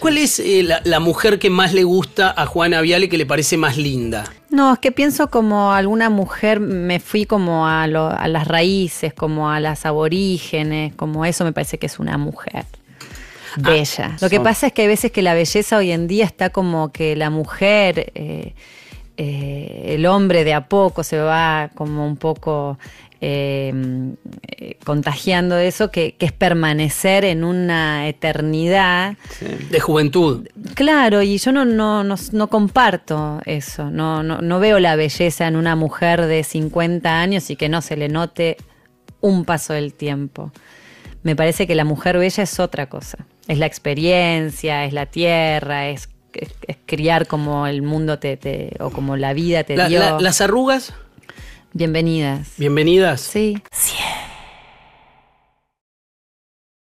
¿Cuál es eh, la, mujer que más le gusta a Juana Viale, que le parece más linda? No, es que pienso como alguna mujer, me fui como a, las raíces, como a las aborígenes, como eso me parece que es una mujer ah, bella. lo que pasa es que hay veces que la belleza hoy en día está como que la mujer eh, eh, el hombre de a poco se va como un poco eh, eh, contagiando eso, que, es permanecer en una eternidad. De juventud. Claro, y yo no, comparto eso, no, no veo la belleza en una mujer de 50 años y que no se le note un paso del tiempo. Me parece que la mujer bella es otra cosa. Es la experiencia, es la tierra, es es, criar como el mundo te, o como la vida te dio. las arrugas. Bienvenidas. Bienvenidas. Sí.